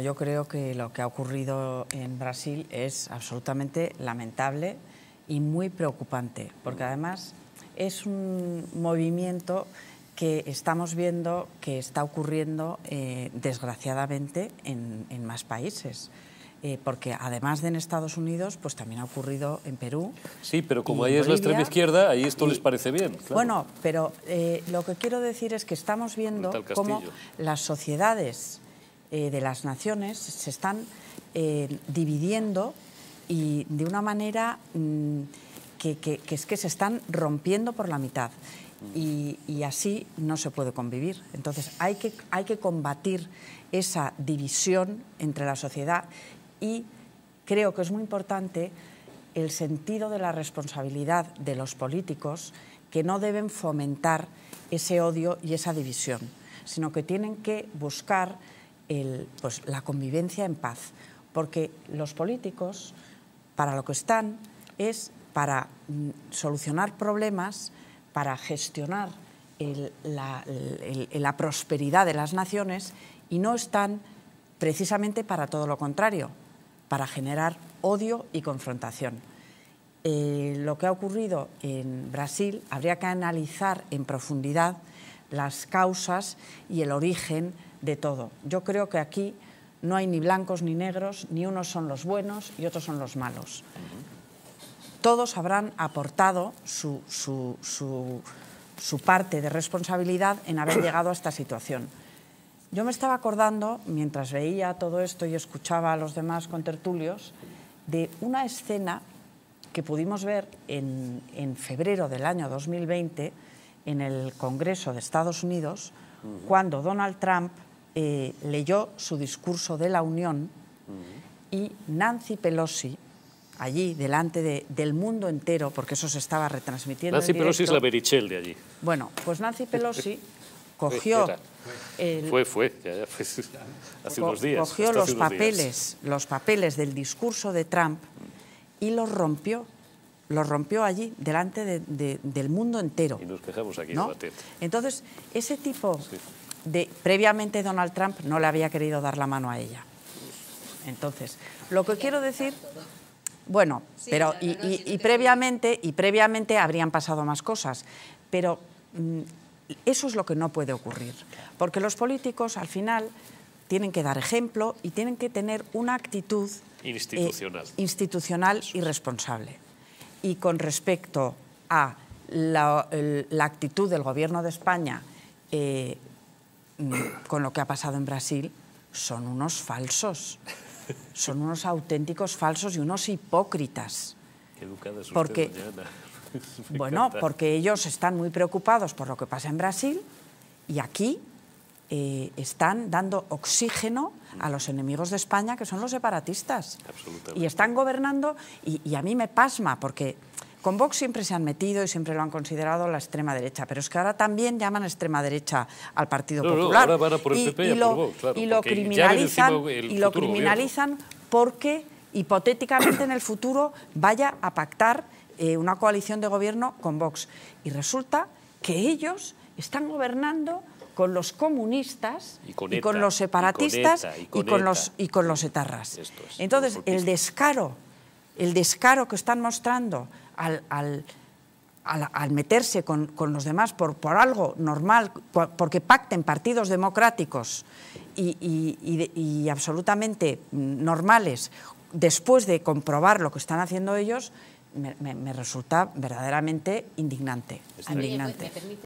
Yo creo que lo que ha ocurrido en Brasil es absolutamente lamentable y muy preocupante, porque además es un movimiento que estamos viendo que está ocurriendo eh, desgraciadamente en, más países. Eh, porque además de en Estados Unidos, pues también ha ocurrido en Perú. Sí, pero como ahí es la extrema izquierda, ahí esto les parece bien. Bueno, pero eh, lo que quiero decir es que estamos viendo cómo las sociedades eh, de las naciones se están eh, dividiendo y de una manera mm, que, es que se están rompiendo por la mitad. Y, así no se puede convivir. Entonces hay que, hay que combatir esa división entre la sociedad y creo que es muy importante el sentido de la responsabilidad de los políticos que no deben fomentar ese odio y esa división, sino que tienen que buscar pues, la convivencia en paz. Porque los políticos, para lo que están, es para mm, solucionar problemas, para gestionar la, prosperidad de las naciones y no están precisamente para todo lo contrario, para generar odio y confrontación. Eh, lo que ha ocurrido en Brasil habría que analizar en profundidad las causas y el origen de todo. Yo creo que aquí no hay ni blancos ni negros, ni unos son los buenos y otros son los malos. Todos habrán aportado su, parte de responsabilidad en haber llegado a esta situación. Yo me estaba acordando, mientras veía todo esto y escuchaba a los demás con tertulios, de una escena que pudimos ver en, en, febrero del año 2020 en el Congreso de Estados Unidos, cuando Donald Trump eh, leyó su discurso de la Unión y Nancy Pelosi, allí, delante del mundo entero, porque eso se estaba retransmitiendo. Nancy Pelosi es la Berichel de allí. Bueno, pues Nancy Pelosi cogió... fue, fue, ya, hace unos días. Cogió los papeles, los papeles del discurso de Trump y los rompió. Los rompió allí, delante del mundo entero. Y nos quejamos aquí en Entonces, ese tipo previamente Donald Trump no le había querido dar la mano a ella. Entonces, lo que quiero decir... Bueno, pero y, previamente, y previamente habrían pasado más cosas, pero mm, eso es lo que no puede ocurrir, porque los políticos al final tienen que dar ejemplo y tienen que tener una actitud eh, institucional, y responsable. Y con respecto a la, actitud del Gobierno de España eh, Mm, con lo que ha pasado en Brasil, son unos falsos. Son unos auténticos falsos y unos hipócritas. Qué educada porque, bueno, porque ellos están muy preocupados por lo que pasa en Brasil y aquí eh, están dando oxígeno a los enemigos de España, que son los separatistas. Y están gobernando, y a mí me pasma, porque con Vox siempre se han metido y siempre lo han considerado la extrema derecha, pero es que ahora también llaman extrema derecha al Partido Popular. y, lo, criminalizan, y lo criminalizan porque hipotéticamente en el futuro vaya a pactar eh, una coalición de gobierno con Vox. Y resulta que ellos están gobernando con los comunistas y con, los separatistas y con, los, y con los etarras. Entonces, el descaro, el descaro que están mostrando al, meterse con, los demás por, por, algo normal, porque pacten partidos democráticos y, absolutamente normales después de comprobar lo que están haciendo ellos, me, me resulta verdaderamente indignante. indignante. Pues,